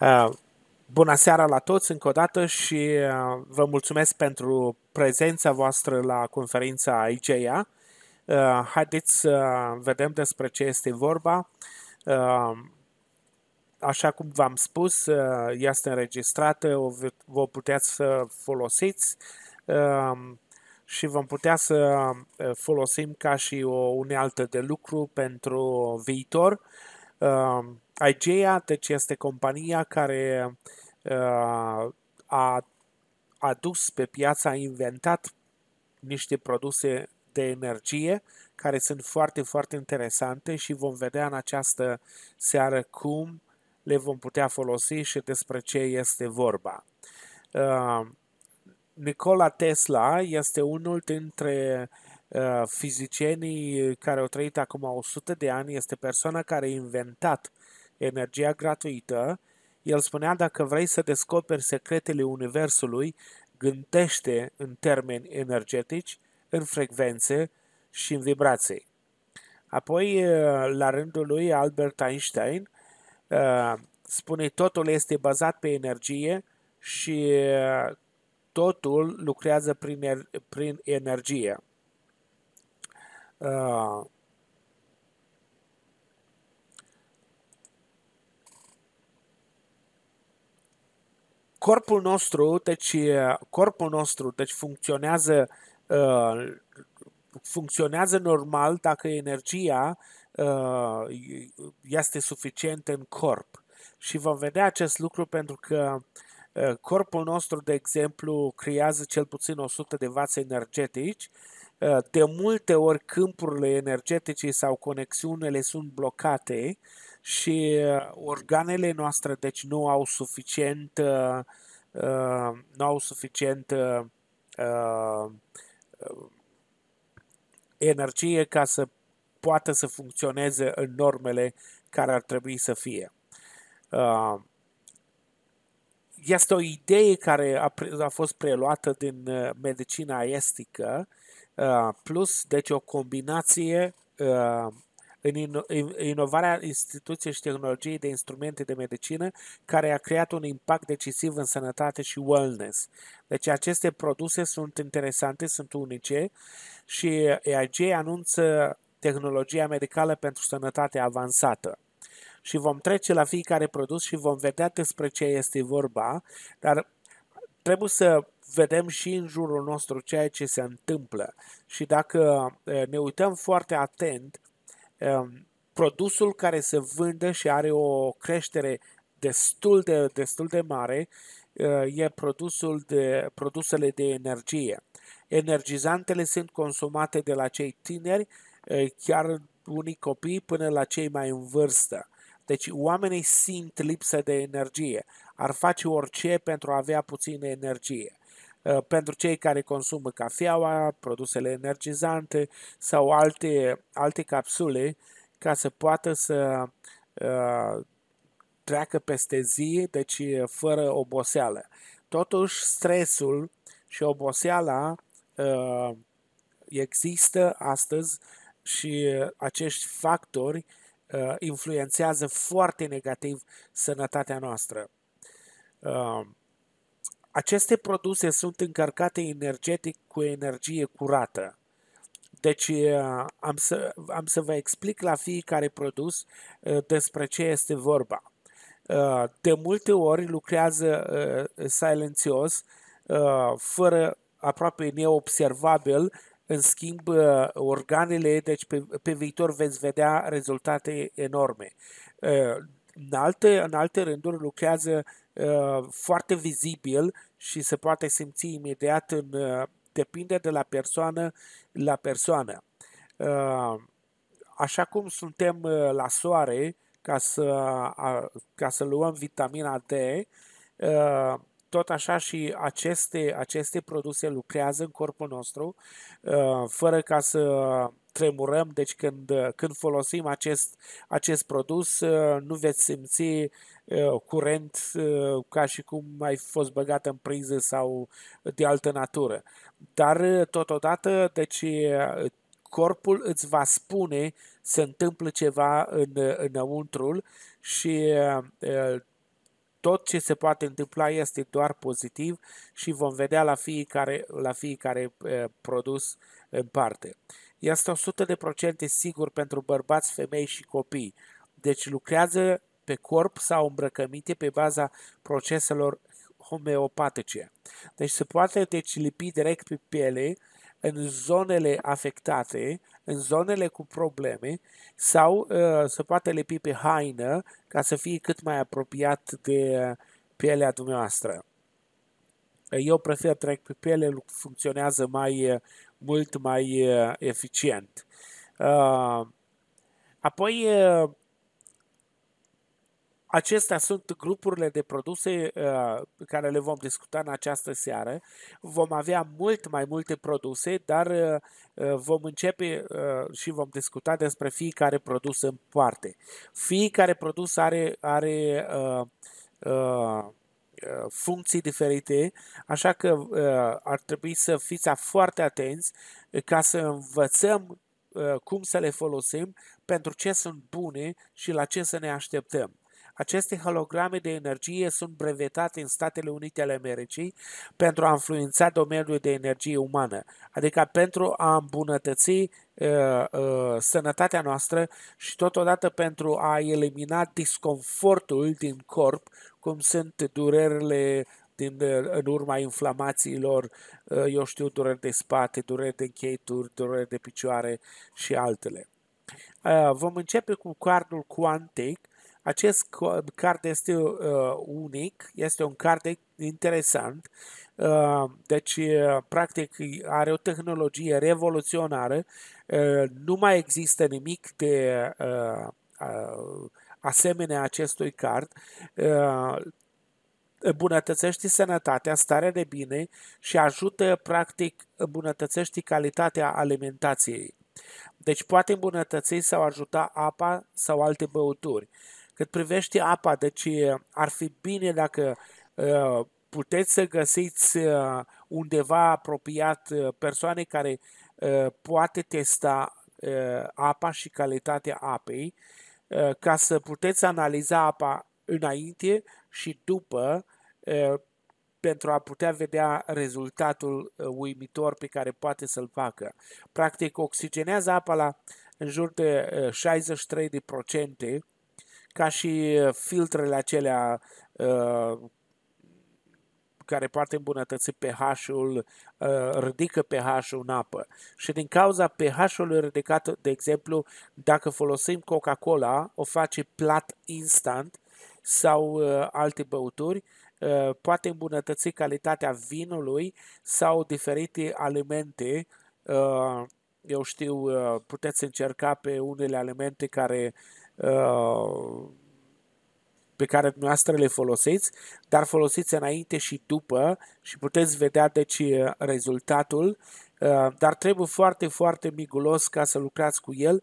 Uh, bună seara la toți încă o dată și uh, vă mulțumesc pentru prezența voastră la conferința IGEA. Uh, haideți să vedem despre ce este vorba. Așa cum v-am spus, este înregistrată, o vă puteți să folosiți și vom putea să folosim ca și o unealtă de lucru pentru viitor. Uh, Uh, um, IGEA, deci este compania care uh, a adus pe piață, a inventat niște produse de energie care sunt foarte, foarte interesante și vom vedea în această seară cum le vom putea folosi și despre ce este vorba. Uh, Nikola Tesla este unul dintre uh, Uh, fizicienii uh, care au trăit acum 100 de ani, este persoana care a inventat energia gratuită. El spunea, dacă vrei să descoperi secretele Universului, gândește în termeni energetici, în frecvențe și în vibrații. Apoi, uh, la rândul lui Albert Einstein, spune totul este bazat pe energie și totul lucrează prin, er, prin energie. Uh, corpul nostru, deci corpul nostru, deci funcționează uh, funcționează normal dacă energia uh, este suficientă în corp. Și vom vedea acest lucru pentru că uh, corpul nostru, de exemplu, creează cel puțin 100 de vați energetici uh, Eh, de multe ori câmpurile energetice sau conexiunile sunt blocate și eh, organele noastre deci nu au suficient eh, nu au suficient energie ca să poată să funcționeze în normele care ar trebui să fie. Este o idee care a, fost preluată din medicina estică Uh, plus, deci o combinație uh, în inovarea instituției și tehnologiei de instrumente de medicină care a creat un impact decisiv în sănătate și wellness. Deci aceste produse sunt interesante, sunt unice și EIG anunță tehnologia medicală pentru sănătate avansată. Și vom trece la fiecare produs și vom vedea despre ce este vorba, dar trebuie să vedem și în jurul nostru ceea ce se întâmplă. Și dacă ne uităm foarte atent, produsul care se vândă și are o creștere destul de, destul de mare e produsul de, produsele de energie. Energizantele sunt consumate de la cei tineri, chiar unii copii, până la cei mai în vârstă. Deci oamenii simt lipsă de energie. Ar face orice pentru a avea puțină energie. Uh, pentru cei care consumă cafeaua, produsele energizante sau alte, alte capsule ca să poată să uh, treacă peste zi, deci uh, fără oboseală. Totuși, stresul și oboseala există astăzi și acești factori influențează foarte negativ sănătatea noastră. Uh, aceste produse sunt încărcate energetic cu energie curată. Deci uh, am să, am să vă explic la fiecare produs uh, despre ce este vorba. Uh, de multe ori lucrează silențios, fără aproape neobservabil, în schimb organele, deci pe, pe viitor veți vedea rezultate enorme. În alte, în alte rânduri lucrează Uh, foarte vizibil și se poate simți imediat în, uh, depinde de la persoană la persoană. Uh, așa cum suntem la soare, ca să, ca să luăm vitamina D, tot așa și aceste, aceste produse lucrează în corpul nostru, fără ca să tremurăm, deci când, când folosim acest, acest produs uh, nu veți simți uh, curent uh, ca și cum ai fost băgat în priză sau de altă natură. Dar totodată, deci corpul îți va spune se întâmplă ceva în, înăuntrul și tot ce se poate întâmpla este doar pozitiv și vom vedea la fiecare, la fiecare produs în parte este 100% sigur pentru bărbați, femei și copii. Deci lucrează pe corp sau îmbrăcăminte pe baza proceselor homeopatice. Deci se poate deci lipi direct pe piele în zonele afectate, în zonele cu probleme sau uh, se poate lipi pe haină ca să fie cât mai apropiat de pielea dumneavoastră. Eu prefer direct pe piele, funcționează mai ă, mult mai eh, eficient. Ah, apoi, eh, Acestea sunt grupurile de produse uh, care le vom discuta în această seară. Vom avea mult mai multe produse, dar uh, vom începe uh, și vom discuta despre fiecare produs în parte. Fiecare produs are, are uh, uh, Uh, funcții diferite, așa că uh, ar trebui să fiți foarte atenți ca să învățăm uh, cum să le folosim, pentru ce sunt bune și la ce să ne așteptăm. Aceste holograme de energie sunt brevetate în Statele Unite ale Americii pentru a influența domeniul de energie umană, adică pentru a îmbunătăți uh, uh, sănătatea noastră și totodată pentru a elimina disconfortul din corp cum sunt durerile din, în urma inflamațiilor, uh, eu știu, dureri de spate, dureri de încheituri, dureri de picioare și altele. Uh, vom începe cu cardul cuantic. Acest card este uh, unic, este un card interesant, deci practic are o tehnologie revoluționară, nu mai există nimic de asemenea acestui card, uh, îmbunătățește sănătatea, starea de bine și ajută, practic, îmbunătățește calitatea alimentației. Deci poate îmbunătăți sau ajuta apa sau alte băuturi. Cât privește apa, deci uh, ar fi bine dacă uh, puteți să găsiți undeva apropiat persoane care poate testa apa și calitatea apei Eh, ca să puteți analiza apa înainte și după eh, pentru a putea vedea rezultatul eh, uimitor pe care poate să-l facă. Practic, oxigenează apa la în jur de 63% ca și filtrele acelea care poate îmbunătăți pH-ul, uh, ridică pH-ul în apă. Și din cauza pH-ului ridicat, de exemplu, dacă folosim Coca-Cola, o face plat instant sau uh, alte băuturi, uh, poate îmbunătăți calitatea vinului sau diferite alimente eu știu, puteți încerca pe unele alimente care uh, pe care dumneavoastră le folosiți, dar folosiți înainte și după și puteți vedea deci rezultatul, dar trebuie foarte, foarte migulos ca să lucrați cu el.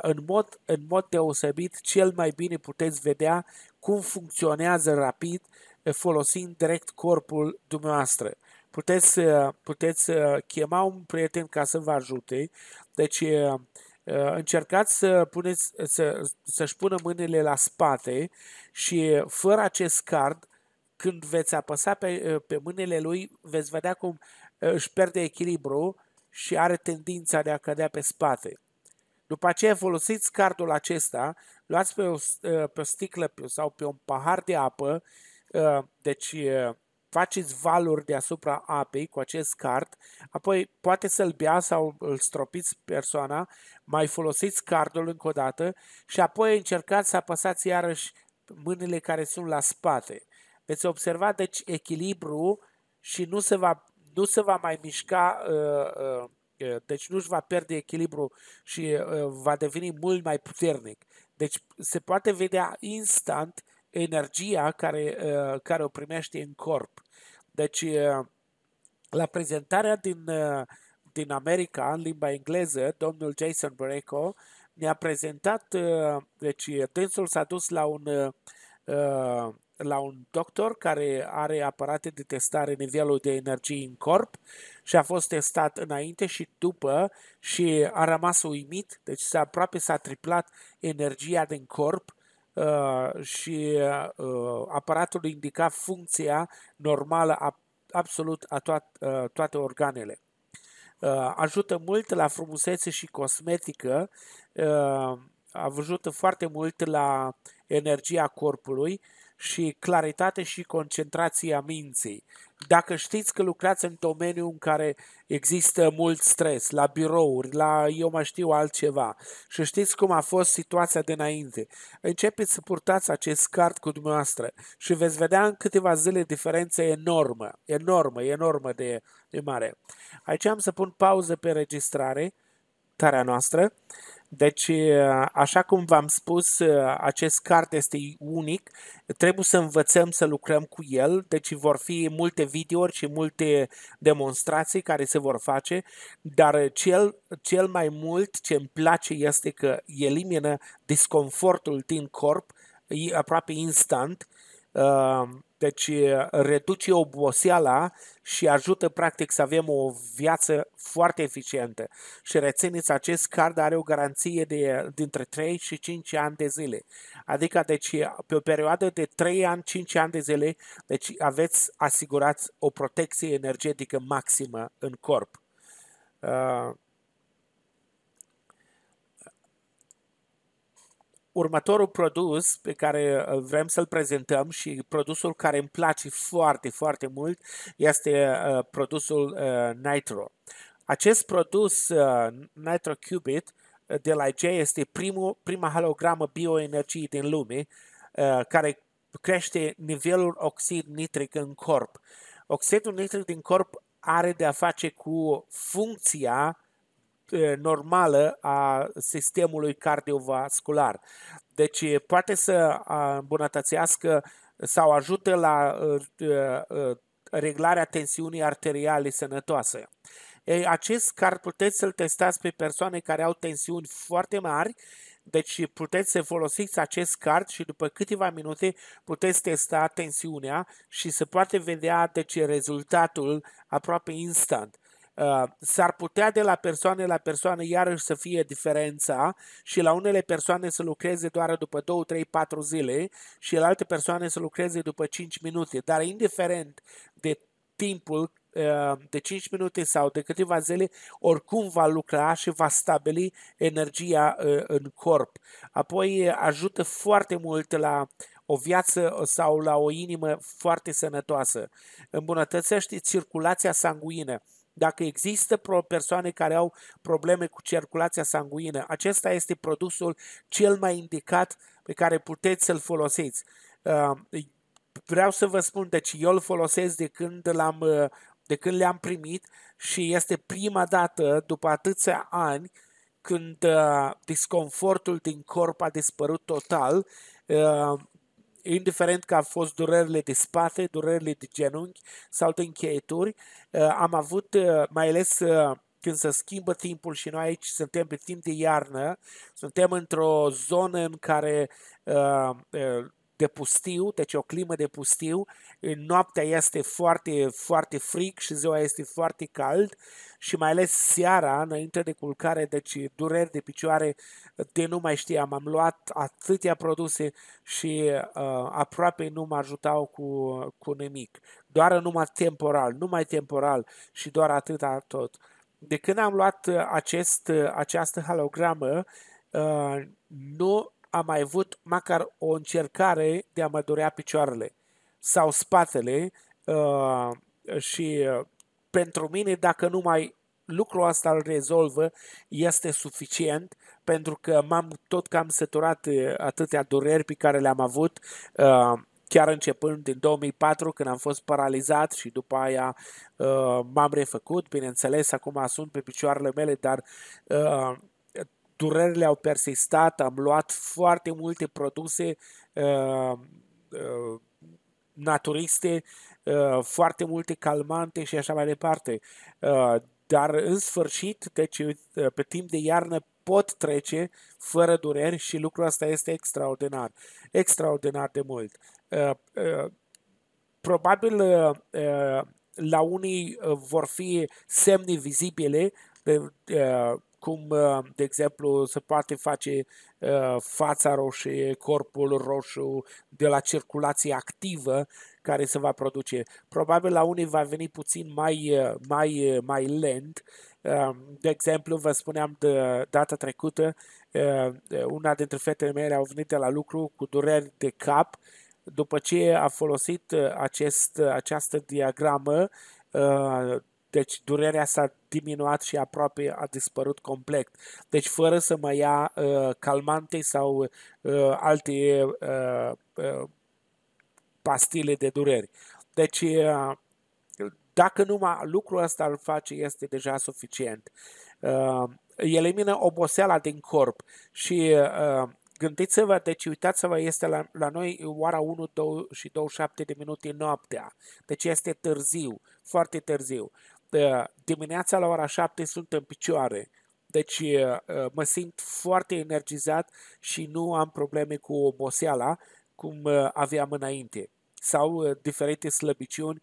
În mod, în mod deosebit, cel mai bine puteți vedea cum funcționează rapid folosind direct corpul dumneavoastră puteți, puteți chema un prieten ca să vă ajute. Deci Uh, încercați să puneți, să, să-și pună mâinile la spate și uh, fără acest card, când veți apăsa pe, uh, pe mâinile lui, veți vedea cum își pierde echilibru și are tendința de a cădea pe spate. După aceea folosiți cardul acesta, luați pe o, pe o sticlă sau pe un pahar de apă, deci faceți valuri deasupra apei cu acest card, apoi poate să-l bea sau îl stropiți persoana, mai folosiți cardul încă o dată și apoi încercați să apăsați iarăși mâinile care sunt la spate. Veți observa deci echilibru și nu se va, nu se va mai mișca uh, uh, uh deci nu-și va pierde echilibru și uh, va deveni mult mai puternic. Deci se poate vedea instant energia care, uh, care o primește în corp. Deci, la prezentarea din, din America, în limba engleză, domnul Jason Breco ne-a prezentat, deci dânsul s-a dus la un, la un doctor care are aparate de testare nivelul de energie în corp și a fost testat înainte și după și a rămas uimit, deci s-a, aproape s-a triplat energia din corp Uh, și uh, aparatul indica funcția normală a, absolut a toat, uh, toate organele. Ajută mult la frumusețe și cosmetică, ajută foarte mult la energia corpului și claritate și concentrația minții dacă știți că lucrați în domeniu în care există mult stres, la birouri, la eu mai știu altceva și știți cum a fost situația de înainte, începeți să purtați acest card cu dumneavoastră și veți vedea în câteva zile diferență enormă, enormă, enormă de, de mare. Aici am să pun pauză pe registrare, tarea noastră. Deci, uh, așa cum v-am spus, uh, acest card este unic, trebuie să învățăm să lucrăm cu el, deci vor fi multe videouri și multe demonstrații care se vor face, dar cel, cel mai mult ce îmi place este că elimină disconfortul din corp aproape instant, uh, deci reduce oboseala și ajută practic să avem o viață foarte eficientă. Și rețineți, acest card are o garanție de dintre 3 și 5 ani de zile. Adică deci, pe o perioadă de 3 ani, 5 ani de zile, deci aveți asigurați o protecție energetică maximă în corp. Uh, următorul produs pe care uh, vrem să-l prezentăm și produsul care îmi place foarte, foarte mult este uh, produsul uh, Nitro. Acest produs Nitro Cubit de la J este primul, prima halogramă bioenergie din lume care crește nivelul oxid nitric în corp. Oxidul nitric din corp are de a face cu funcția normală a sistemului cardiovascular. Deci poate să îmbunătățească sau ajută la reglarea tensiunii arteriale sănătoase. Ei, acest card puteți să-l testați pe persoane care au tensiuni foarte mari, deci puteți să folosiți acest card și după câteva minute puteți testa tensiunea și se poate vedea deci, rezultatul aproape instant. Uh, s-ar putea de la persoană la persoană iarăși să fie diferența și la unele persoane să lucreze doar după 2, 3, 4 zile și la alte persoane să lucreze după 5 minute, dar indiferent de timpul uh, de 5 minute sau de câteva zile, oricum va lucra și va stabili energia uh, în corp. Apoi ajută foarte mult la o viață sau la o inimă foarte sănătoasă. Îmbunătățește circulația sanguină. Dacă există persoane care au probleme cu circulația sanguină, acesta este produsul cel mai indicat pe care puteți să-l folosiți. Uh, vreau să vă spun, deci eu îl folosesc de când l-am uh, de când le-am primit și este prima dată după atâția ani când uh, disconfortul din corp a dispărut total uh, indiferent că au fost durerile de spate, durerile de genunchi sau de încheieturi, uh, am avut, uh, mai ales uh, când se schimbă timpul și noi aici suntem pe timp de iarnă, suntem într-o zonă în care de pustiu, deci o climă de pustiu, noaptea este foarte, foarte fric și ziua este foarte cald și mai ales seara, înainte de culcare, deci dureri de picioare de nu mai știam. Am luat atâtea produse și uh, aproape nu mă ajutau cu, cu nimic. Doar numai temporal, numai temporal și doar atâta tot. De când am luat uh, acest, uh, această halogramă, uh, nu am mai avut măcar o încercare de a mă durea picioarele sau spatele uh, și uh, pentru mine, dacă numai lucrul ăsta îl rezolvă, este suficient pentru că m-am tot cam săturat atâtea dureri pe care le-am avut uh, chiar începând din 2004 când am fost paralizat și după aia uh, m-am refăcut, bineînțeles acum sunt pe picioarele mele, dar uh, durerile au persistat, am luat foarte multe produse uh, uh, naturiste, uh, foarte multe calmante și așa mai departe. Uh, dar în sfârșit, deci uh, pe timp de iarnă pot trece fără dureri și lucrul ăsta este extraordinar, extraordinar de mult. Uh, uh, probabil uh, uh la unii uh, vor fi semne vizibile de, cum, uh, de exemplu, se poate face uh, fața roșie, corpul roșu de la circulație activă care se va produce. Probabil la unii va veni puțin mai, uh, mai, mai lent. De exemplu, vă spuneam de data trecută, una dintre fetele mele au venit de la lucru cu dureri de cap după ce a folosit acest, această diagramă deci durerea s-a diminuat și aproape a dispărut complet. Deci fără să mai ia uh, calmante sau uh, alte uh, uh, pastile de dureri. Deci uh, dacă numai lucrul ăsta îl face, este deja suficient. Uh, elimină oboseala din corp și uh, gândiți-vă, deci uitați-vă, este la, la noi oara 1 2 și 27 de minute noaptea. Deci este târziu, foarte târziu dimineața la ora 7 sunt în picioare. Deci mă simt foarte energizat și nu am probleme cu oboseala cum aveam înainte sau diferite slăbiciuni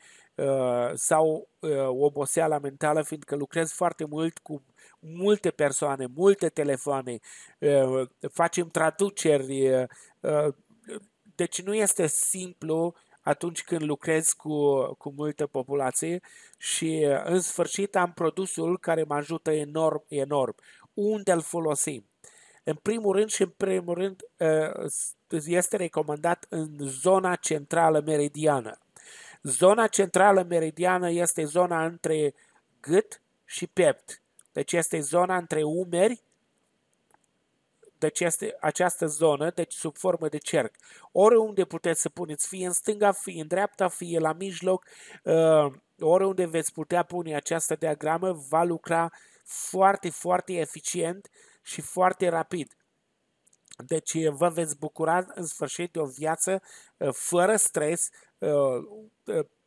sau oboseala mentală, fiindcă lucrez foarte mult cu multe persoane, multe telefoane, facem traduceri, deci nu este simplu atunci când lucrez cu, cu multă populație și în sfârșit am produsul care mă ajută enorm, enorm. Unde îl folosim? În primul rând și în primul rând ă, este recomandat în zona centrală meridiană. Zona centrală meridiană este zona între gât și pept. Deci este zona între umeri deci este această zonă, deci sub formă de cerc. Oriunde puteți să puneți, fie în stânga, fie în dreapta, fie la mijloc, uh, oriunde veți putea pune această diagramă, va lucra foarte, foarte eficient și foarte rapid. Deci uh, vă veți bucura în sfârșit de o viață uh, fără stres, uh,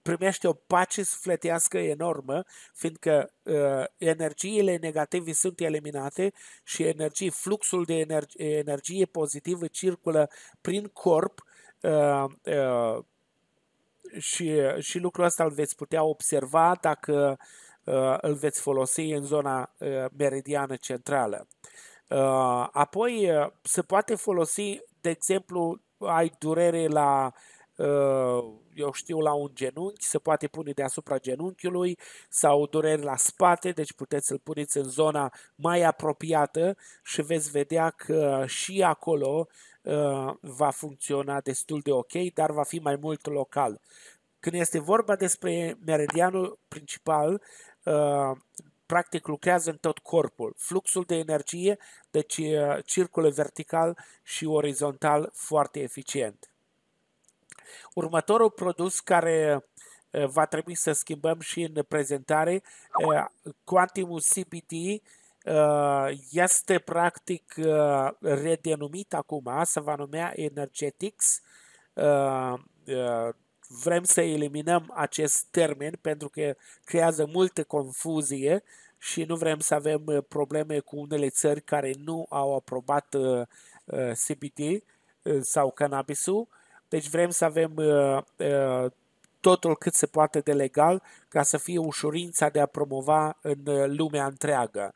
primește o pace sufletească enormă, fiindcă uh, energiile negative sunt eliminate și energie, fluxul de energie, energie pozitivă circulă prin corp uh, uh, și, și lucrul ăsta îl veți putea observa dacă uh, îl veți folosi în zona uh, meridiană centrală. Uh, apoi uh, se poate folosi, de exemplu, ai durere la uh, eu știu, la un genunchi, se poate pune deasupra genunchiului sau dureri la spate, deci puteți să-l puneți în zona mai apropiată și veți vedea că și acolo uh, va funcționa destul de ok, dar va fi mai mult local. Când este vorba despre meridianul principal, uh, practic lucrează în tot corpul. Fluxul de energie, deci uh, circulă vertical și orizontal foarte eficient. Următorul produs care va trebui să schimbăm și în prezentare, Quantimus CBD, este practic redenumit acum, se va numea Energetics. Vrem să eliminăm acest termen pentru că creează multă confuzie și nu vrem să avem probleme cu unele țări care nu au aprobat CBD sau cannabisul deci vrem să avem uh, uh, totul cât se poate de legal ca să fie ușurința de a promova în uh, lumea întreagă.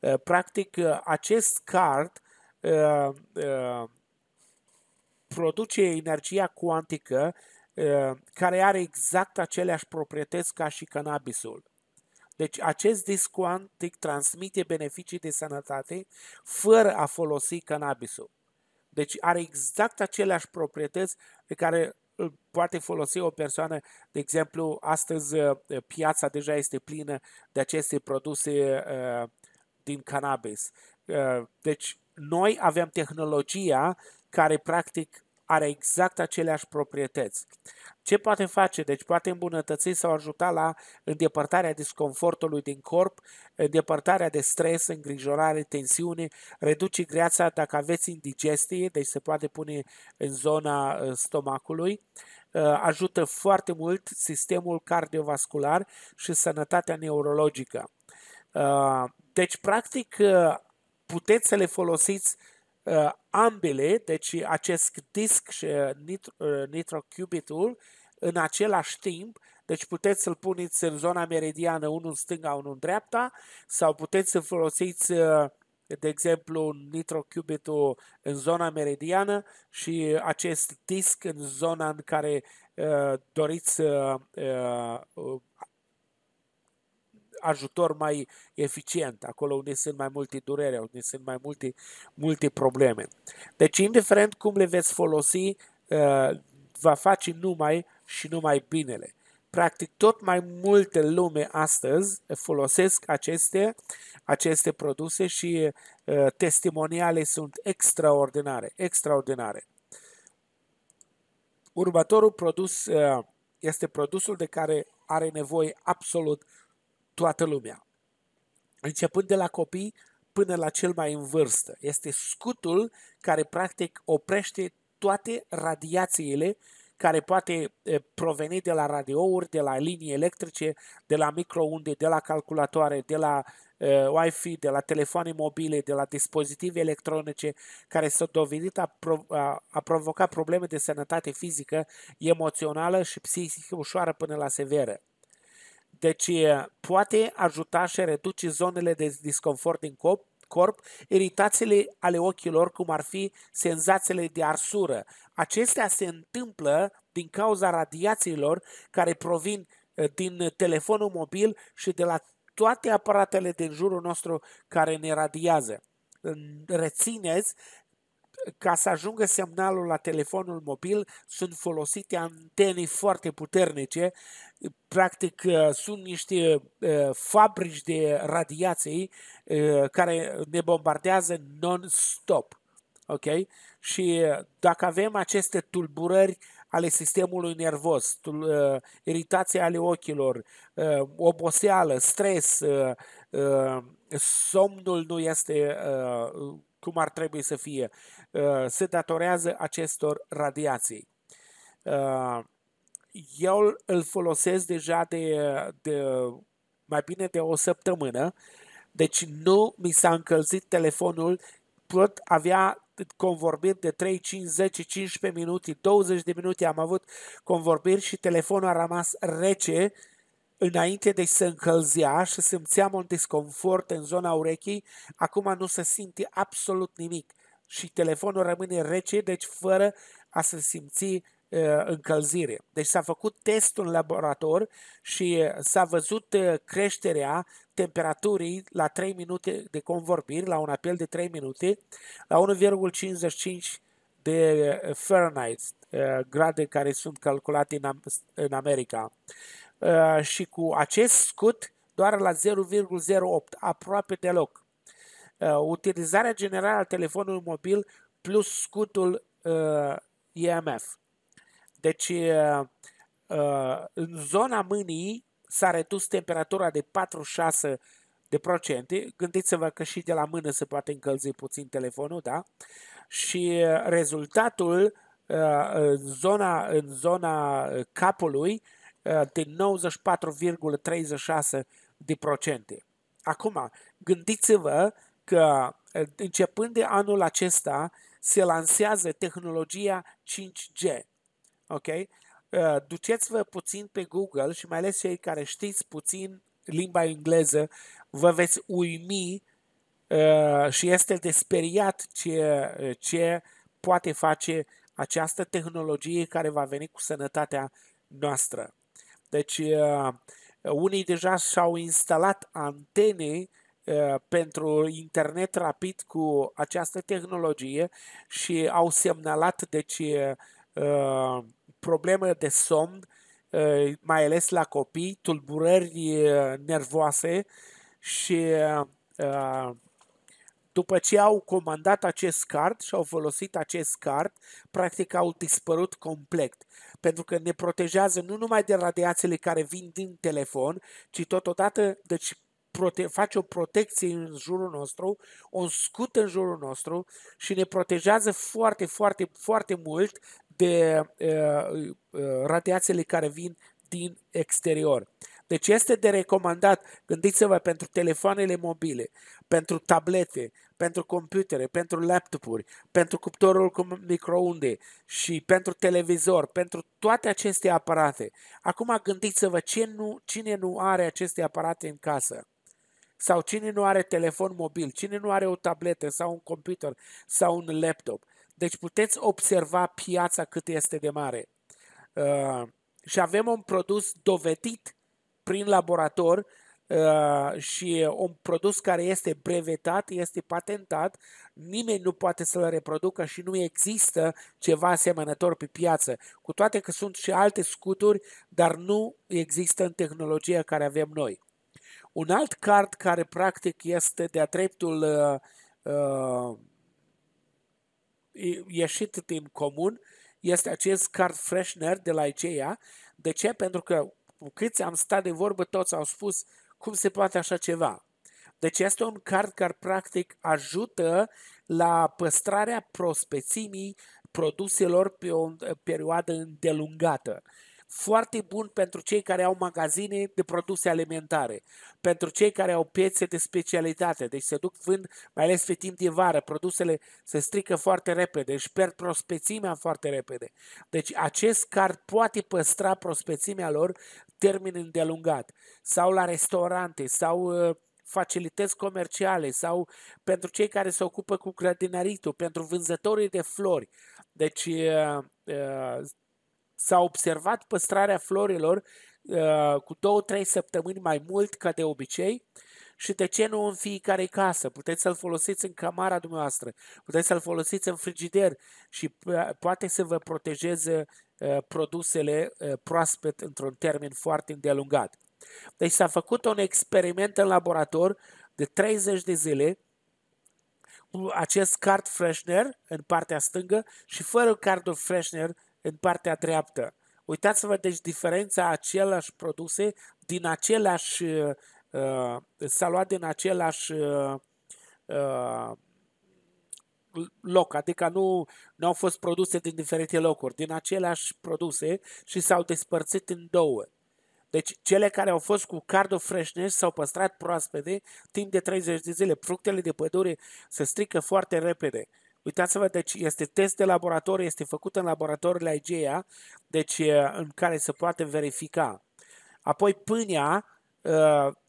Uh, practic, uh, acest card produce energia cuantică care are exact aceleași proprietăți ca și cannabisul. Deci acest disc cuantic transmite beneficii de sănătate fără a folosi cannabisul. Deci are exact aceleași proprietăți pe care poate folosi o persoană, de exemplu, astăzi uh, piața deja este plină de aceste produse uh, din cannabis. Uh, deci noi avem tehnologia care practic are exact aceleași proprietăți. Ce poate face? Deci poate îmbunătăți sau ajuta la îndepărtarea disconfortului din corp, îndepărtarea de stres, îngrijorare, tensiune, reduce greața dacă aveți indigestie, deci se poate pune în zona ă, stomacului, ă, ajută foarte mult sistemul cardiovascular și sănătatea neurologică. Ă, deci, practic, puteți să le folosiți uh, ambele, deci acest disc și uh, nitro, uh, nitrocubitul, în același timp, deci puteți să-l puneți în zona meridiană, unul în stânga, unul în dreapta, sau puteți să folosiți, uh, de exemplu, nitrocubitul în zona meridiană și acest disc în zona în care uh, doriți să uh, ajutor mai eficient, acolo unde sunt mai multe durere, unde sunt mai multe, multe probleme. Deci, indiferent cum le veți folosi, uh, va face numai și numai binele. Practic, tot mai multe lume astăzi folosesc aceste, aceste produse și uh, testimoniale sunt extraordinare, extraordinare. Următorul produs uh, este produsul de care are nevoie absolut toată lumea. Începând de la copii până la cel mai în vârstă. Este scutul care practic oprește toate radiațiile care poate proveni de la radiouri, de la linii electrice, de la microunde, de la calculatoare, de la uh, Wi-Fi, de la telefoane mobile, de la dispozitive electronice, care s-au dovedit a, pro- a, a provoca probleme de sănătate fizică, emoțională și psihică ușoară până la severă. Deci poate ajuta și reduce zonele de disconfort din corp, corp, iritațiile ale ochilor, cum ar fi senzațiile de arsură. Acestea se întâmplă din cauza radiațiilor care provin din telefonul mobil și de la toate aparatele din jurul nostru care ne radiază. Rețineți ca să ajungă semnalul la telefonul mobil, sunt folosite antene foarte puternice, practic uh, sunt niște uh, fabrici de radiații uh, care ne bombardează non-stop. Ok? Și dacă avem aceste tulburări ale sistemului nervos, iritații ale ochilor, oboseală, stres, somnul nu este cum ar trebui să fie, Uh, se datorează acestor radiații. Uh, eu îl folosesc deja de, de mai bine de o săptămână, deci nu mi s-a încălzit telefonul, pot avea convorbiri de 3, 5, 10, 15 minute, 20 de minute am avut convorbiri și telefonul a rămas rece înainte de să încălzea și simțeam un disconfort în zona urechii, acum nu se simte absolut nimic și telefonul rămâne rece, deci fără a se simți uh, încălzire. Deci s-a făcut testul în laborator și uh, s-a văzut uh, creșterea temperaturii la 3 minute de convorbiri, la un apel de 3 minute, la 1,55 de Fahrenheit, grade care sunt calculate în America. Și cu acest scut doar la 0,08, aproape deloc. Uh, utilizarea generală a telefonului mobil plus scutul uh, EMF. Deci, uh, uh, în zona mâinii s-a redus temperatura de 46 de procente. Gândiți-vă că și de la mână se poate încălzi puțin telefonul, da? Și uh, rezultatul uh, în zona, în zona capului de 94,36 de procente. Acum, gândiți-vă uh, că eh, începând de anul acesta se lansează tehnologia 5G. Ok? Eh, duceți-vă puțin pe Google și mai ales cei care știți puțin limba engleză, vă veți uimi eh, și este desperiat ce, ce poate face această tehnologie care va veni cu sănătatea noastră. Deci, unii deja și-au instalat antene Eh, pentru internet rapid cu această tehnologie și au semnalat deci eh, probleme de somn, eh, mai ales la copii, tulburări nervoase și după ce au comandat acest card și au folosit acest card, practic au dispărut complet, pentru că ne protejează nu numai de radiațiile care vin din telefon, ci totodată deci prote- face o protecție în jurul nostru, o scut în jurul nostru și ne protejează foarte, foarte, foarte mult de uh, uh, radiațiile care vin din exterior. Deci este de recomandat, gândiți-vă, pentru telefoanele mobile, pentru tablete, pentru computere, pentru laptopuri, pentru cuptorul cu microunde și pentru televizor, pentru toate aceste aparate. Acum gândiți-vă ce nu, cine nu are aceste aparate în casă. Sau cine nu are telefon mobil, cine nu are o tabletă sau un computer sau un laptop. Deci puteți observa piața cât este de mare. Uh, și avem un produs dovedit prin laborator uh, și un produs care este brevetat, este patentat, nimeni nu poate să-l reproducă și nu există ceva asemănător pe piață. Cu toate că sunt și alte scuturi, dar nu există în tehnologia care avem noi. Un alt card care practic este de-a dreptul uh, uh, ieșit din comun este acest card freshener de la IKEA. De ce? Pentru că câți am stat de vorbă, toți au spus cum se poate așa ceva. Deci este un card care practic ajută la păstrarea prospețimii produselor pe o perioadă îndelungată foarte bun pentru cei care au magazine de produse alimentare, pentru cei care au piețe de specialitate, deci se duc vând, mai ales pe timp de vară, produsele se strică foarte repede, își pierd prospețimea foarte repede. Deci acest card poate păstra prospețimea lor termen îndelungat, sau la restaurante, sau uh, facilități comerciale sau pentru cei care se ocupă cu grădinăritul, pentru vânzătorii de flori. Deci uh, uh, S-a observat păstrarea florilor uh, cu două trei săptămâni mai mult ca de obicei și de ce nu în fiecare casă? Puteți să-l folosiți în camara dumneavoastră, puteți să-l folosiți în frigider și poate să vă protejeze uh, produsele uh, într-un termen foarte îndelungat. Deci s-a făcut un experiment în laborator de 30 de zile cu acest card freshener în partea stângă și fără cardul freshener în partea dreaptă. Uitați-vă deci diferența același produse din același uh, s-a luat din același uh, uh, loc, adică nu, nu au fost produse din diferite locuri, din aceleași produse și s-au despărțit în două. Deci cele care au fost cu cardo freshness s-au păstrat proaspete timp de 30 de zile. Fructele de pădure se strică foarte repede. Uitați-vă, deci este test de laborator, este făcut în la IGEA, deci în care se poate verifica. Apoi pâinea,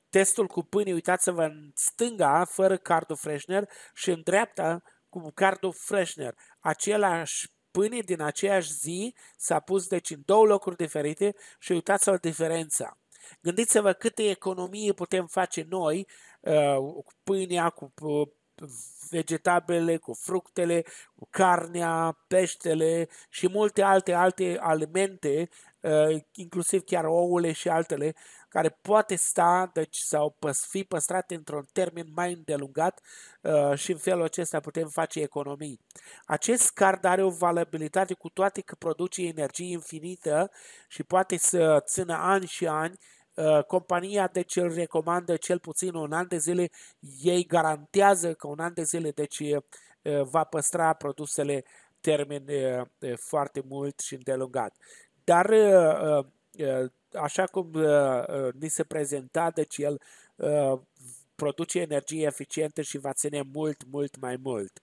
testul cu pâine, uitați-vă în stânga, fără cardul freshener și în dreapta cu cardul freshener. Același pâine din aceeași zi s-a pus deci în două locuri diferite și uitați-vă diferența. Gândiți-vă câte economii putem face noi cu pâinea, cu vegetabile, cu fructele, cu carnea, peștele și multe alte, alte alimente, uh, inclusiv chiar ouăle și altele, care poate sta deci, sau fi păstrate într-un termen mai îndelungat uh, și în felul acesta putem face economii. Acest card are o valabilitate cu toate că produce energie infinită și poate să țină ani și ani Uh, compania deci îl recomandă cel puțin un an de zile, ei garantează că un an de zile deci va păstra produsele termen foarte mult și îndelungat. Dar așa cum ni se prezenta, deci el produce energie eficientă și va ține mult, mult mai mult.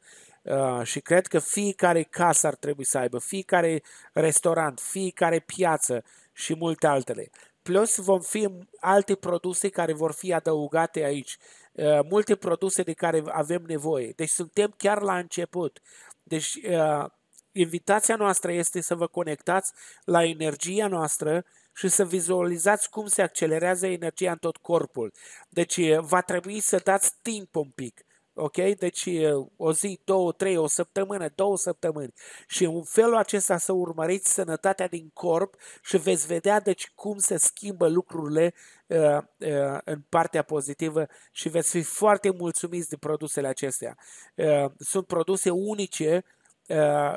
și cred că fiecare casă ar trebui să aibă, fiecare restaurant, fiecare piață și multe altele. Plus vom fi alte produse care vor fi adăugate aici, uh, multe produse de care avem nevoie. Deci suntem chiar la început. Deci uh, invitația noastră este să vă conectați la energia noastră și să vizualizați cum se accelerează energia în tot corpul. Deci uh, va trebui să dați timp un pic. Ok? Deci o zi, două, trei, o săptămână, două săptămâni. Și în felul acesta să urmăriți sănătatea din corp și veți vedea deci cum se schimbă lucrurile uh, uh, în partea pozitivă și veți fi foarte mulțumiți de produsele acestea. Uh, sunt produse unice,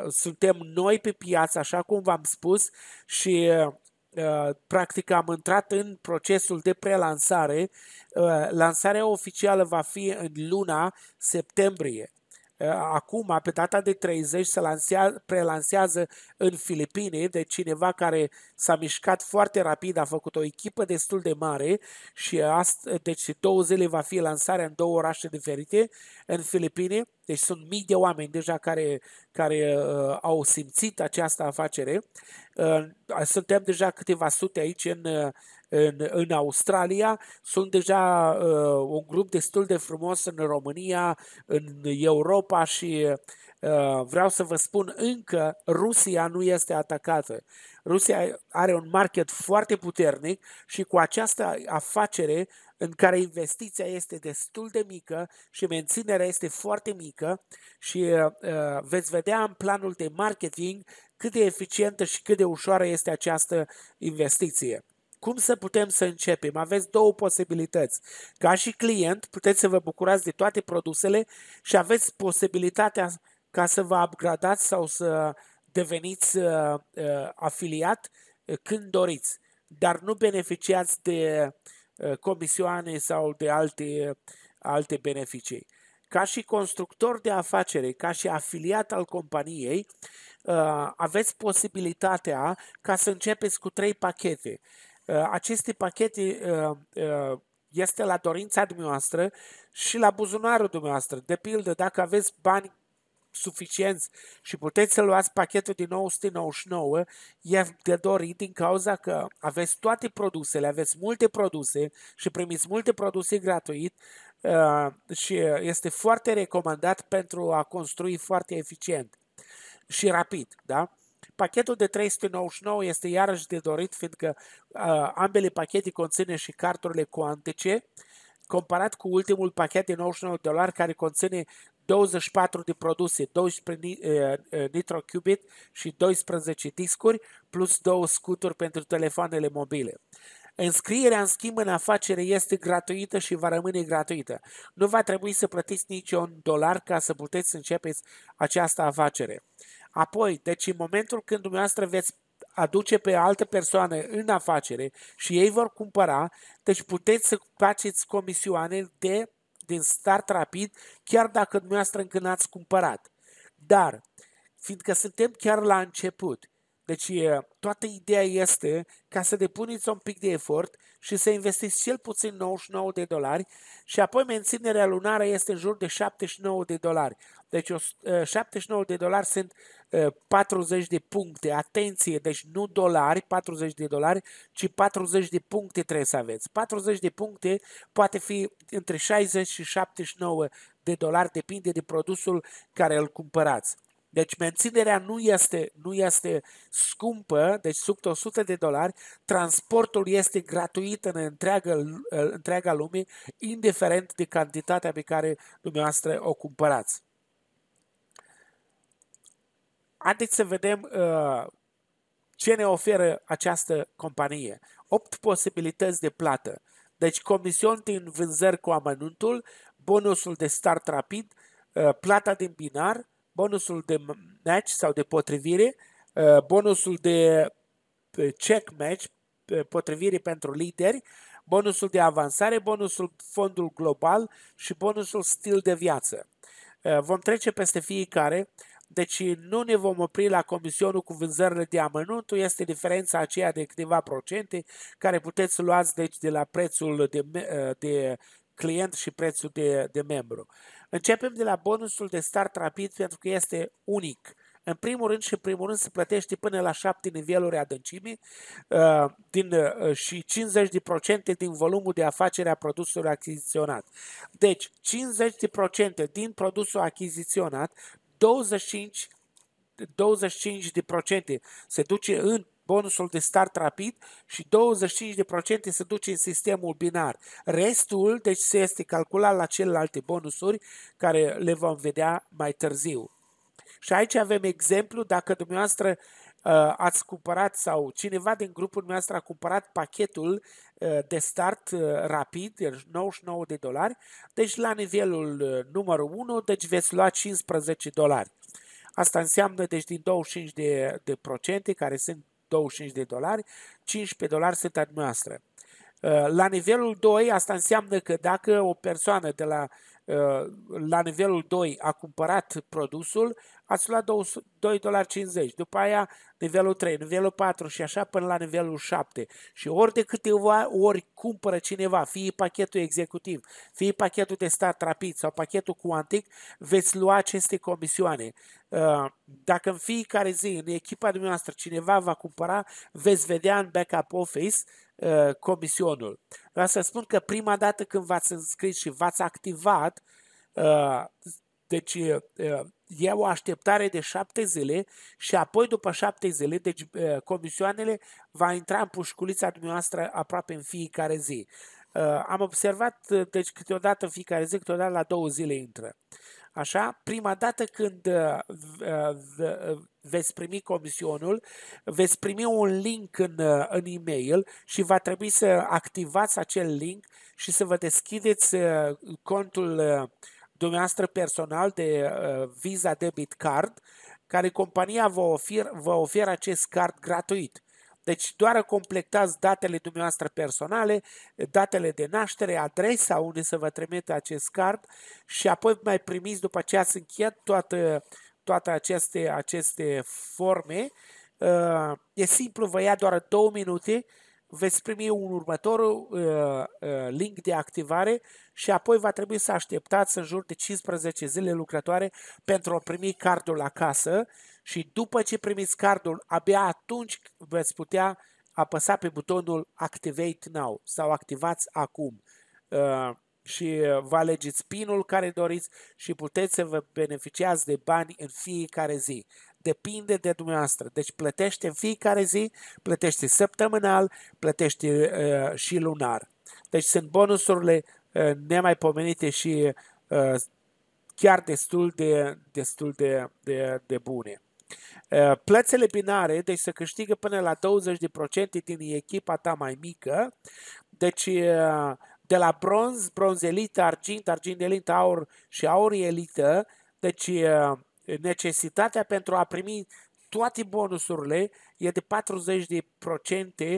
suntem noi pe piață, așa cum v-am spus, și Uh, practic am intrat în procesul de prelansare. Uh, lansarea oficială va fi în luna septembrie. Eh, acum, pe data de 30, se lansează, prelansează în Filipine de cineva care s-a mișcat foarte rapid, a făcut o echipă destul de mare și ast- deci două zile va fi lansarea în două orașe diferite în Filipine. Deci sunt mii de oameni deja care, care uh, au simțit această afacere. Uh, suntem deja câteva sute aici în, uh, în, în Australia, sunt deja uh, un grup destul de frumos în România, în Europa și uh, vreau să vă spun încă, Rusia nu este atacată. Rusia are un market foarte puternic și cu această afacere în care investiția este destul de mică și menținerea este foarte mică și uh, uh veți vedea în planul de marketing cât de eficientă și cât de ușoară este această investiție. Cum să putem să începem? Aveți două posibilități. Ca și client puteți să vă bucurați de toate produsele și aveți posibilitatea ca să vă upgradați sau să deveniți uh, uh, afiliat uh, când doriți, dar nu beneficiați de uh, comisioane sau de alte, uh, alte beneficii. Ca și constructor de afacere, ca și afiliat al companiei, uh, aveți posibilitatea ca să începeți cu trei pachete. Uh, aceste pachete uh, uh, este la dorința dumneavoastră și la buzunarul dumneavoastră. De pildă, dacă aveți bani suficienți și puteți să luați pachetul din 999, e de dorit din cauza că aveți toate produsele, aveți multe produse și primiți multe produse gratuit și este foarte recomandat pentru a construi foarte eficient și rapid, da? Pachetul de 399 este iarăși de dorit, fiindcă uh, ambele pachete conține și carturile cuantice, comparat cu ultimul pachet de 99 de dolari care conține 24 de produse, 12 nitrocubit și 12 discuri, plus două scuturi pentru telefoanele mobile. Înscrierea, în schimb, în afacere este gratuită și va rămâne gratuită. Nu va trebui să plătiți niciun dolar ca să puteți începeți această afacere. Apoi, deci în momentul când dumneavoastră veți aduce pe altă persoană în afacere și ei vor cumpăra, deci puteți să faceți comisioane de, din start rapid, chiar dacă dumneavoastră încă n-ați cumpărat. Dar, fiindcă suntem chiar la început deci, toată ideea este ca să depuneți un pic de efort și să investiți cel puțin 99 de dolari și apoi menținerea lunară este în jur de 79 de dolari. Deci, 79 de dolari sunt 40 de puncte. Atenție, deci nu dolari, 40 de dolari, ci 40 de puncte trebuie să aveți. 40 de puncte poate fi între 60 și 79 de dolari, depinde de produsul care îl cumpărați. Deci menținerea nu este, nu este scumpă, deci sub 100 de dolari, transportul este gratuit în întreaga, întreaga lume, indiferent de cantitatea pe care dumneavoastră o cumpărați. Haideți să vedem uh, ce ne oferă această companie. 8 posibilități de plată. Deci comisiuni din vânzări cu amănuntul, bonusul de start rapid, uh, plata din binar, bonusul de match sau de potrivire, uh, bonusul de uh, check match, uh, potrivire pentru lideri, bonusul de avansare, bonusul fondul global și bonusul stil de viață. Vom trece peste fiecare, deci nu ne vom opri la comisionul cu vânzările de amănuntul, este diferența aceea de câteva procente care puteți luați deci, de la prețul de, de client și prețul de, de membru. Începem de la bonusul de start rapid pentru că este unic. În primul rând și în primul rând se plătește până la 7 niveluri adâncimii uh, din, uh, și 50% din volumul de afacere a produsului achiziționat. Deci, 50% din produsul achiziționat, 25 25% se duce în bonusul de start rapid și 25% se duce în sistemul binar. Restul, deci, se este calculat la celelalte bonusuri care le vom vedea mai târziu. Și aici avem exemplu, dacă dumneavoastră uh, ați cumpărat sau cineva din grupul nostru a cumpărat pachetul uh, de start uh, rapid, 99 de dolari, deci la nivelul numărul 1, deci veți lua 15 dolari. Asta înseamnă, deci, din 25 de, de procente, care sunt 25 de dolari, 15 dolari sunt noastră. Uh, la nivelul 2, asta înseamnă că dacă o persoană de la uh, Uh, la nivelul 2 a cumpărat produsul, ați luat 2,50 dolari. După aia, nivelul 3, nivelul 4 și așa până la nivelul 7. Și ori de câteva ori cumpără cineva, fie pachetul executiv, fie pachetul de stat rapid sau pachetul cuantic, veți lua aceste comisioane. Uh, dacă în fiecare zi în echipa dumneavoastră cineva va cumpăra, veți vedea în backup office Uh, comisionul. Vreau să spun că prima dată când v-ați înscris și v-ați activat, uh, deci uh, e o așteptare de șapte zile și apoi după șapte zile, deci comisioanele va intra în pușculița dumneavoastră aproape în fiecare zi. am observat, deci câteodată în fiecare zi, câteodată la două zile intră. Așa, prima dată când uh, uh, uh, veți primi comisionul, veți primi un link în, în e-mail și va trebui să activați acel link și să vă deschideți contul dumneavoastră personal de Visa Debit Card, care compania vă oferă, vă oferă acest card gratuit. Deci doar completați datele dumneavoastră personale, datele de naștere, adresa unde să vă trimite acest card și apoi mai primiți după ce ați încheiat toate toate aceste, aceste forme. Uh, e simplu, vă ia doar două minute veți primi un următor uh, uh, link de activare și apoi va trebui să așteptați în jur de 15 zile lucrătoare pentru a primi cardul acasă și după ce primiți cardul, abia atunci veți putea apăsa pe butonul Activate Now sau Activați Acum. Uh, și uh, vă alegeți pinul care doriți și puteți să vă beneficiați de bani în fiecare zi. Depinde de dumneavoastră. Deci plătește în fiecare zi, plătește săptămânal, plătește uh, și lunar. Deci sunt bonusurile uh, nemaipomenite și uh, chiar destul de, destul de, de, de bune. Uh, plățele binare, deci să câștigă până la 20% din echipa ta mai mică, deci uh, de la bronz, bronzelită, argint, lint, aur și aurielită, deci necesitatea pentru a primi toate bonusurile e de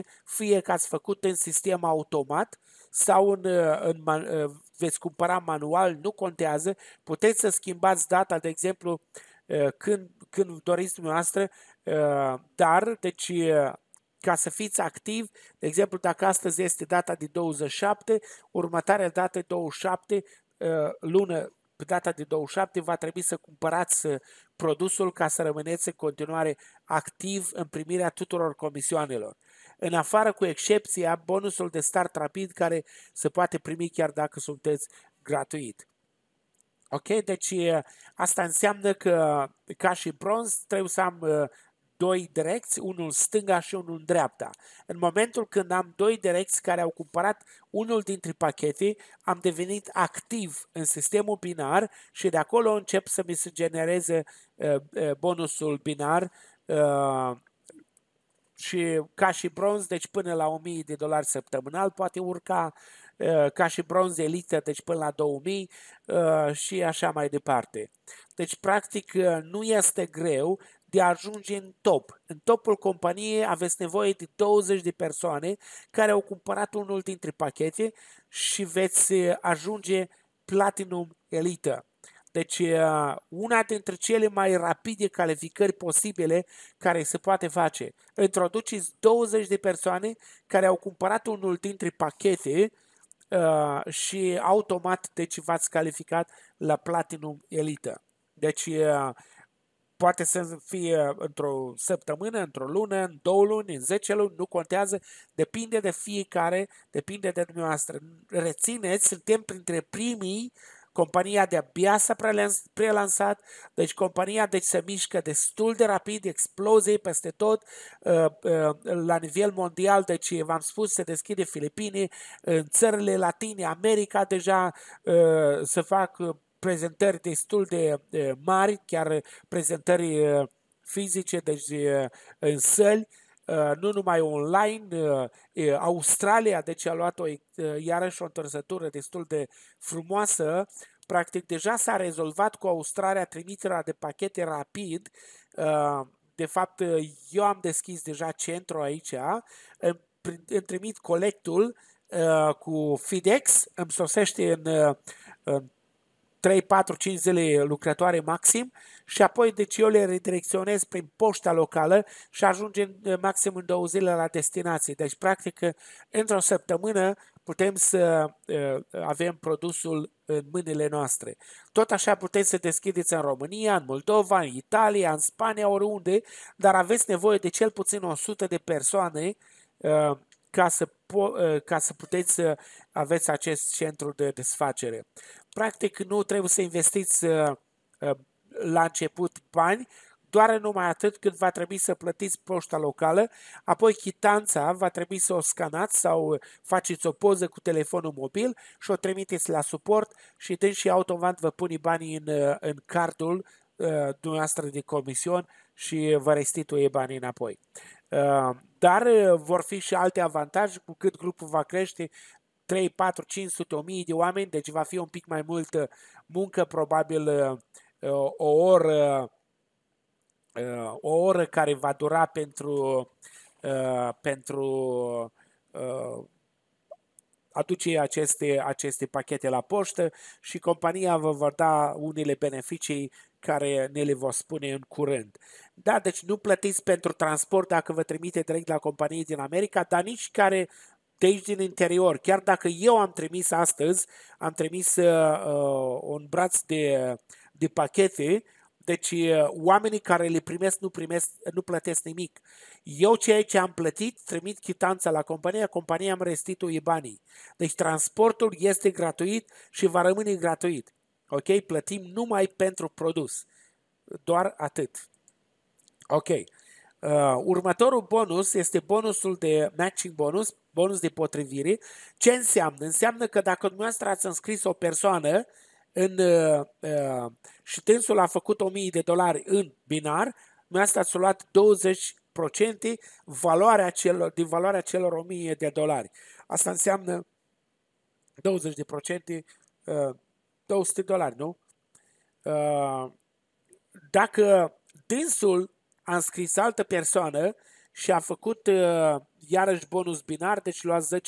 40% fie că ați făcut în sistem automat sau în, în, în, veți cumpăra manual, nu contează, puteți să schimbați data, de exemplu, când, când doriți dumneavoastră, dar, deci ca să fiți activi, de exemplu, dacă astăzi este data de 27, următoarea dată 27, uh, lună pe data de 27 va trebui să cumpărați uh, produsul ca să rămâneți în continuare activ în primirea tuturor comisioanelor. În afară cu excepția bonusul de start rapid care se poate primi chiar dacă sunteți gratuit. Ok, deci uh, asta înseamnă că ca și bronz trebuie să am doi direcți, unul în stânga și unul în dreapta. În momentul când am doi direcți care au cumpărat unul dintre pachete, am devenit activ în sistemul binar și de acolo încep să mi se genereze uh, uh, bonusul binar uh, și ca și bronz, deci până la 1000 de dolari săptămânal poate urca, ca și bronz elită, deci până la 2000 și așa mai departe. Deci, practic, nu este greu de a ajunge în top. În topul companiei aveți nevoie de 20 de persoane care au cumpărat unul dintre pachete și veți eh, ajunge Platinum elite. Deci eh, una dintre cele mai rapide calificări posibile care se poate face. Introduceți 20 de persoane care au cumpărat unul dintre pachete uh, și automat deci v-ați calificat la Platinum elite. Deci uh, poate să fie într-o săptămână, într-o lună, în două luni, în zece luni, nu contează, depinde de fiecare, depinde de dumneavoastră. Rețineți, suntem printre primii, compania de-abia s-a prelansat, deci compania deci se mișcă destul de rapid, explozie peste tot, uh, uh, la nivel mondial, deci v-am spus, se deschide Filipine, în țările latine, America deja uh, se fac prezentări destul de mari, chiar prezentări uh, fizice, deci uh, în săli, uh, nu numai online, Australia, deci a luat o, iarăși o întorsătură destul de frumoasă, practic deja s-a rezolvat cu Australia trimiterea de pachete rapid, de fapt eu am deschis deja centru aici, îmi trimit colectul cu FedEx, îmi sosește în, în 3, 4, 5 zile lucrătoare maxim și apoi deci eu le redirecționez prin poșta locală și ajunge maxim în două zile la destinație. Deci, practic, într-o săptămână putem să avem produsul în mâinile noastre. Tot așa puteți să deschideți în România, în Moldova, în Italia, în Spania, oriunde, dar aveți nevoie de cel puțin 100 de persoane ca să, po- ă, ca să puteți să aveți acest centru de desfacere. Practic, nu trebuie să investiți ă, ă, la început bani, doar numai atât cât va trebui să plătiți poșta locală, apoi chitanța va trebui să o scanați sau faceți o poză cu telefonul mobil și o trimiteți la suport și deși și automat vă pune banii în, în cardul Uh, dumneavoastră din comision și vă restituie banii înapoi. Uh, dar uh, vor fi și alte avantaje cu cât grupul va crește 3, 4, 500, 1000 de oameni, deci va fi un pic mai multă muncă, probabil o oră, o oră care va dura pentru, pentru aduce aceste, aceste pachete la poștă și compania vă va da unele beneficii care ne le vor spune în curând. Da, deci nu plătiți pentru transport dacă vă trimite direct la companie din America, dar nici care de aici din interior. Chiar dacă eu am trimis astăzi, am trimis uh, uh un braț de, de pachete deci uh, oamenii care le primesc nu, primesc, nu plătesc nimic. Eu ceea ce am plătit, trimit chitanța la companie, compania îmi restituie banii. Deci transportul este gratuit și va rămâne gratuit. Ok? Plătim numai pentru produs. Doar atât. Ok. Uh, următorul bonus este bonusul de matching bonus, bonus de potrivire. Ce înseamnă? Înseamnă că dacă dumneavoastră ați înscris o persoană uh, în, uh, uh și tensul a făcut 1000 de dolari în binar, asta ați luat 20 procente valoarea celor, din valoarea celor 1000 de dolari. Asta înseamnă 20 de procente, uh, 200 de dolari, nu? Uh, dacă dânsul a înscris altă persoană și a făcut uh, iarăși bonus binar, deci luați 10%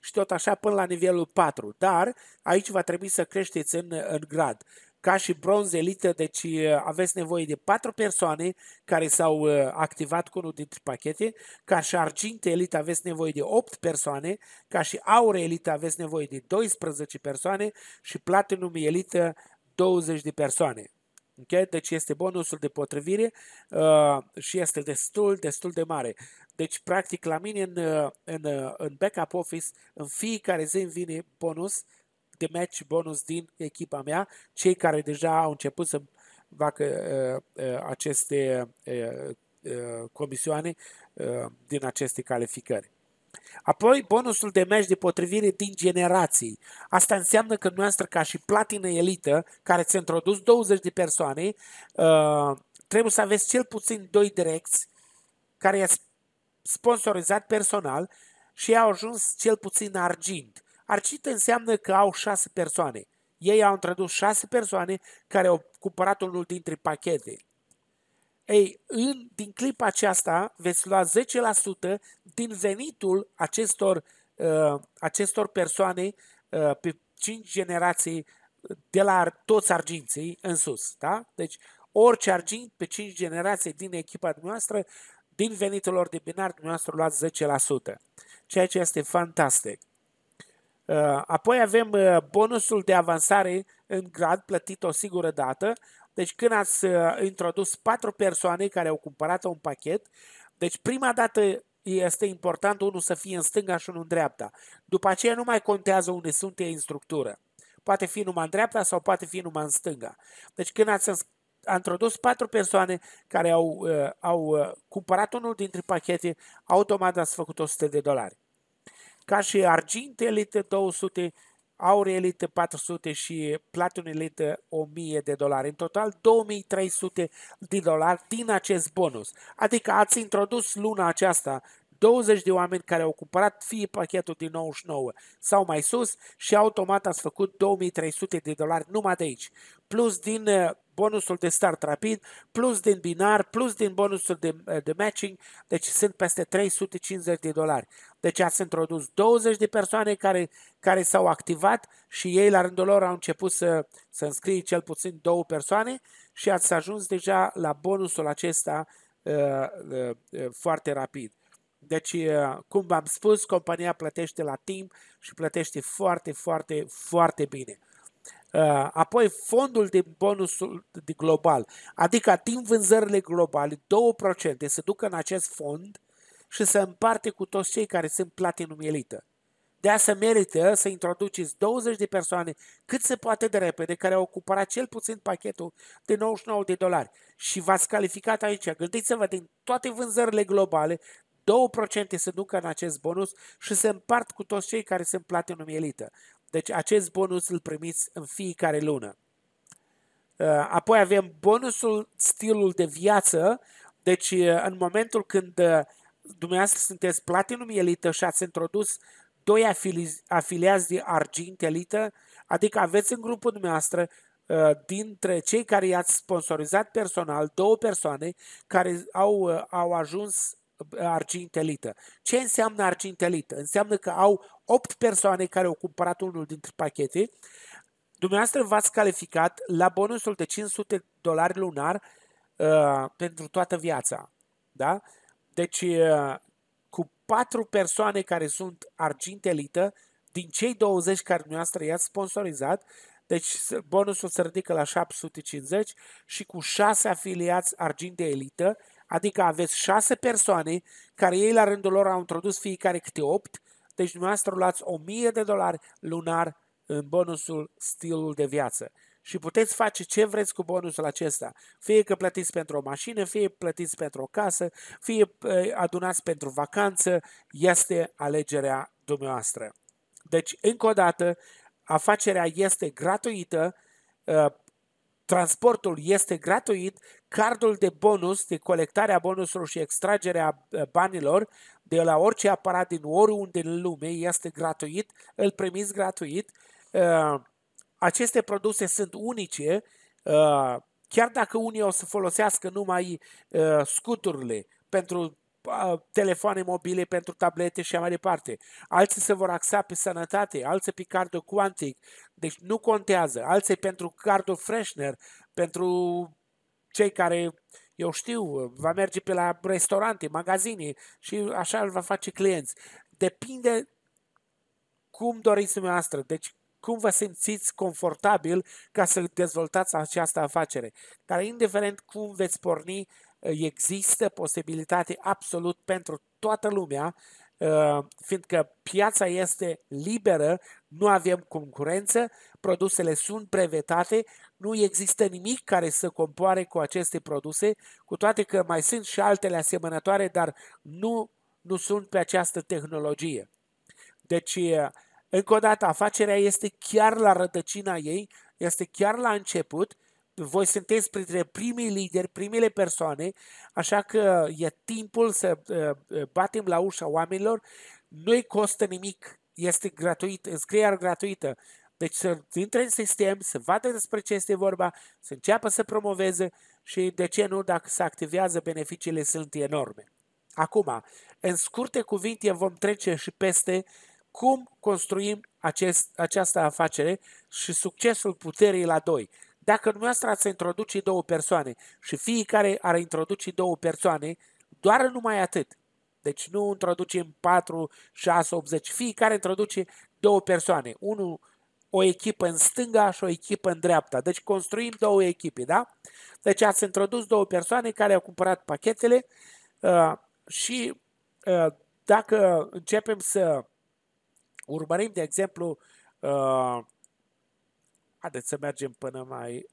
și tot așa până la nivelul 4. Dar aici va trebui să creșteți în, în grad. Ca și bronz elită, deci uh, aveți nevoie de 4 persoane care s-au uh, activat cu unul dintre pachete, ca și argint elită aveți nevoie de 8 persoane, ca și aur elită aveți nevoie de 12 persoane și platinum elită 20 de persoane. Okay? Deci este bonusul de potrivire uh, și este destul, destul de mare. Deci, practic, la mine în, uh, în, uh, în backup office, în fiecare zi îmi vine bonus de match, bonus din echipa mea, cei care deja au început să facă uh, uh, aceste uh, uh, comisioane uh, din aceste calificări. Apoi, bonusul de meci de potrivire din generații. Asta înseamnă că noastră, ca și platină elită, care ți-a introdus 20 de persoane, uh, trebuie să aveți cel puțin doi direcți care i-a sponsorizat personal și au ajuns cel puțin argint. Argint înseamnă că au șase persoane. Ei au introdus șase persoane care au cumpărat unul dintre pachete. Ei, în, din clipa aceasta veți lua 10% din venitul acestor, uh, acestor persoane uh, pe 5 generații de la toți arginții în sus. Da? Deci orice argint pe 5 generații din echipa dumneavoastră, din venitul lor de binar, dumneavoastră luați 10%, ceea ce este fantastic. Uh, apoi avem uh, bonusul de avansare în grad plătit o singură dată, deci când ați uh, introdus patru persoane care au cumpărat un pachet, deci prima dată este important unul să fie în stânga și unul în dreapta. După aceea nu mai contează unde sunt ei în structură. Poate fi numai în dreapta sau poate fi numai în stânga. Deci când ați a introdus patru persoane care au, uh, au uh, cumpărat unul dintre pachete, automat ați făcut 100 de dolari. Ca și argint elite 200 Aur Elite 400 și Platinum Elite 1000 de dolari. În total 2300 de dolari din acest bonus. Adică ați introdus luna aceasta 20 de oameni care au cumpărat fie pachetul din 99 sau mai sus și automat ați făcut 2300 de dolari numai de aici. Plus din uh, bonusul de start rapid, plus din binar, plus din bonusul de, eh, de matching, deci sunt peste 350 de dolari. Deci ați introdus 20 de persoane care, care s-au activat și ei la rândul lor au început să, să înscrie cel puțin două persoane și ați ajuns deja la bonusul acesta uh, uh, uh, foarte rapid. Deci, cum v-am spus, compania plătește la timp și plătește foarte, foarte, foarte bine. Uh, apoi fondul de bonusul de global, adică ating vânzările globale, 2% se ducă în acest fond și se împarte cu toți cei care sunt platinum elită. De asta merită să introduceți 20 de persoane cât se poate de repede care au cumpărat cel puțin pachetul de 99 de dolari și v-ați calificat aici. Gândiți-vă, din toate vânzările globale, 2% se ducă în acest bonus și se împart cu toți cei care sunt în elită. Deci acest bonus îl primiți în fiecare lună. Uh, apoi avem bonusul stilul de viață, deci uh, în momentul când uh, dumneavoastră sunteți Platinum Elită și ați introdus doi afiliați de Argint Elită, adică aveți în grupul dumneavoastră dintre cei care i-ați sponsorizat personal, două persoane care au, au ajuns argintelită. Ce înseamnă argintelită? Înseamnă că au 8 persoane care au cumpărat unul dintre pachete. Dumneavoastră v-ați calificat la bonusul de 500 dolari lunar uh, pentru toată viața. Da? Deci, uh, cu 4 persoane care sunt argintelită, din cei 20 care dumneavoastră i-ați sponsorizat, deci bonusul se ridică la 750 și cu 6 afiliați argint de elită, Adică aveți șase persoane care ei la rândul lor au introdus fiecare câte opt, deci dumneavoastră luați 1000 de dolari lunar în bonusul stilul de viață. Și puteți face ce vreți cu bonusul acesta. Fie că plătiți pentru o mașină, fie plătiți pentru o casă, fie eh, adunați pentru vacanță, este alegerea dumneavoastră. Deci, încă o dată, afacerea este gratuită, eh, Transportul este gratuit, cardul de bonus, de colectarea bonusurilor și extragerea eh, banilor de la orice aparat din oriunde în lume este gratuit, îl primiți gratuit. Eh, aceste produse sunt unice, eh, chiar dacă unii o să folosească numai scuturile pentru telefoane mobile pentru tablete și mai departe. Alții se vor axa pe sănătate, alții pe cardio quantic, deci nu contează. Alții pentru cardio freshener, pentru cei care, eu știu, va merge pe la restaurante, magazine și așa îl va face clienți. Depinde cum doriți dumneavoastră, deci cum vă simțiți confortabil ca să dezvoltați această afacere, Dar indiferent cum veți porni, există posibilitate absolut pentru toată lumea, uh, fiindcă piața este liberă, nu avem concurență, produsele sunt brevetate, nu există nimic care să compoare cu aceste produse, cu toate că mai sunt și altele asemănătoare, dar nu, nu sunt pe această tehnologie. Deci, uh, încă o dată, afacerea este chiar la rădăcina ei, este chiar la început voi sunteți printre primii lideri, primele persoane, așa că e timpul să uh, uh, batem la ușa oamenilor. Nu costă nimic, este gratuit, înscrierea gratuită. Deci să intre în sistem, să vadă despre ce este vorba, să înceapă să promoveze și, de ce nu, dacă se activează, beneficiile sunt enorme. Acum, în scurte cuvinte, vom trece și peste cum construim acest, această afacere și succesul puterii la doi. Dacă dumneavoastră ați introduce două persoane și fiecare ar introduce două persoane, doar numai atât. Deci nu introducem 4, 6, 80. Fiecare introduce două persoane. Unul o echipă în stânga și o echipă în dreapta. Deci construim două echipe, da? Deci ați introdus două persoane care au cumpărat pachetele uh, și uh, dacă începem să urmărim, de exemplu, uh, Haideți să mergem până mai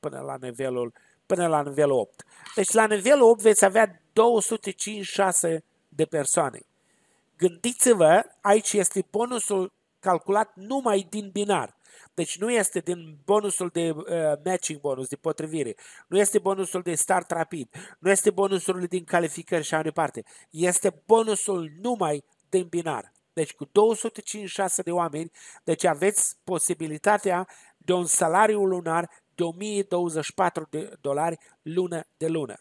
până la nivelul până la nivelul 8. Deci la nivelul 8 veți avea 256 de persoane. Gândiți-vă, aici este bonusul calculat numai din binar. Deci nu este din bonusul de uh, matching bonus, de potrivire, nu este bonusul de start rapid, nu este bonusul din calificări și așa departe. Este bonusul numai din binar. Deci cu 256 de oameni, deci aveți posibilitatea de un salariu lunar de 1024 de dolari lună de lună.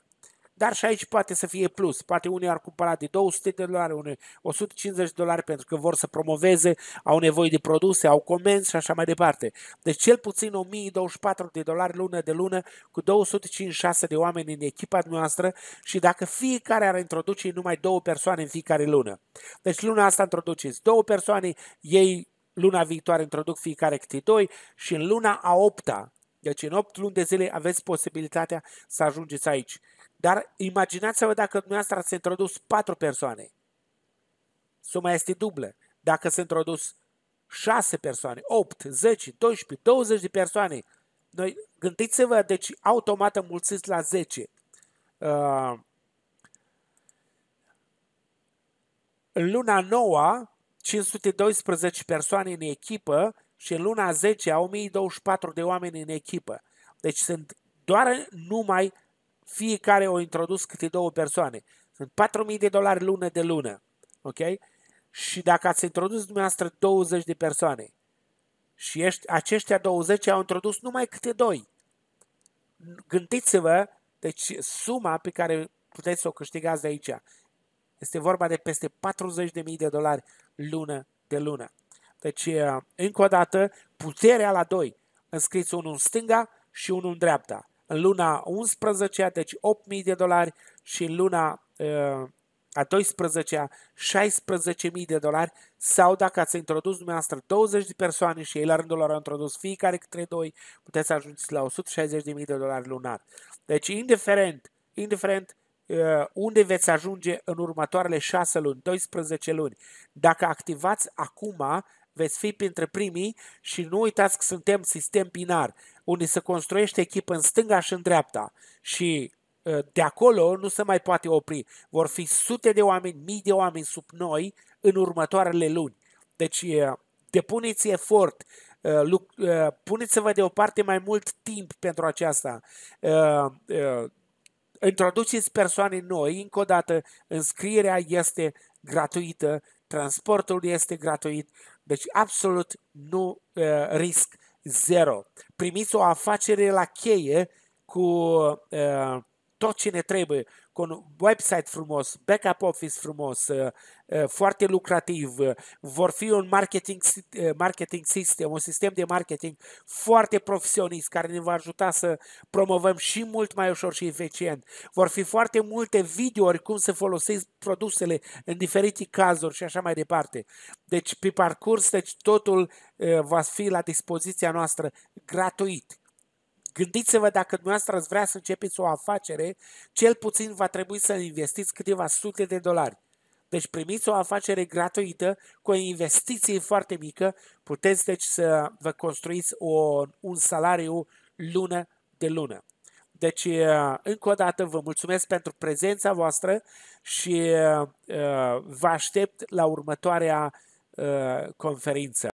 Dar și aici poate să fie plus. Poate unii ar cumpăra de 200 de dolari, unii 150 de dolari pentru că vor să promoveze, au nevoie de produse, au comenzi și așa mai departe. Deci cel puțin 1024 de dolari lună de lună cu 256 de oameni în echipa noastră și dacă fiecare ar introduce numai două persoane în fiecare lună. Deci luna asta introduceți două persoane, ei luna viitoare introduc fiecare câte doi și în luna a opta, deci în 8 luni de zile aveți posibilitatea să ajungeți aici. Dar imaginați-vă dacă dumneavoastră ați introdus patru persoane. Suma este dublă. Dacă s a introdus șase persoane, opt, 10, 12, douăzeci de persoane. Noi, gândiți-vă, deci automat mulțiți la zece. în uh, luna 9, 512 persoane în echipă și în luna 10, 1024 de oameni în echipă. Deci sunt doar numai fiecare o introdus câte două persoane. Sunt 4.000 de dolari lună de lună. Ok? Și dacă ați introdus dumneavoastră 20 de persoane și ești, aceștia 20 au introdus numai câte doi. Gândiți-vă, deci suma pe care puteți să o câștigați de aici este vorba de peste 40.000 de dolari lună de lună. Deci, încă o dată, puterea la doi. Înscriți unul în stânga și unul în dreapta în luna 11 deci 8.000 de dolari și în luna uh, a 12-a 16.000 de dolari sau dacă ați introdus dumneavoastră 20 de persoane și ei la rândul lor au introdus fiecare câte doi, puteți ajunge la 160.000 de dolari lunar. Deci, indiferent, indiferent uh, unde veți ajunge în următoarele 6 luni, 12 luni, dacă activați acum veți fi printre primii și nu uitați că suntem sistem binar, unde se construiește echipă în stânga și în dreapta și ă, de acolo nu se mai poate opri. Vor fi sute de oameni, mii de oameni sub noi în următoarele luni. Deci depuneți efort, ă, ă, puneți-vă deoparte mai mult timp pentru aceasta. Introduceți persoane noi, încă o dată, înscrierea este gratuită, transportul este gratuit, deci absolut nu uh, risc zero. Primiți o afacere la cheie cu uh, tot ce ne trebuie, cu un website frumos, backup office frumos, uh, foarte lucrativ, vor fi un marketing, marketing system, un sistem de marketing foarte profesionist care ne va ajuta să promovăm și mult mai ușor și eficient. Vor fi foarte multe videouri cum să folosești produsele în diferite cazuri și așa mai departe. Deci pe parcurs deci totul va fi la dispoziția noastră gratuit. Gândiți-vă dacă dumneavoastră ați vrea să începeți o afacere, cel puțin va trebui să investiți câteva sute de dolari. Deci primiți o afacere gratuită cu o investiție foarte mică. Puteți deci să vă construiți o, un salariu lună de lună. Deci, încă o dată, vă mulțumesc pentru prezența voastră și uh, vă aștept la următoarea uh, conferință.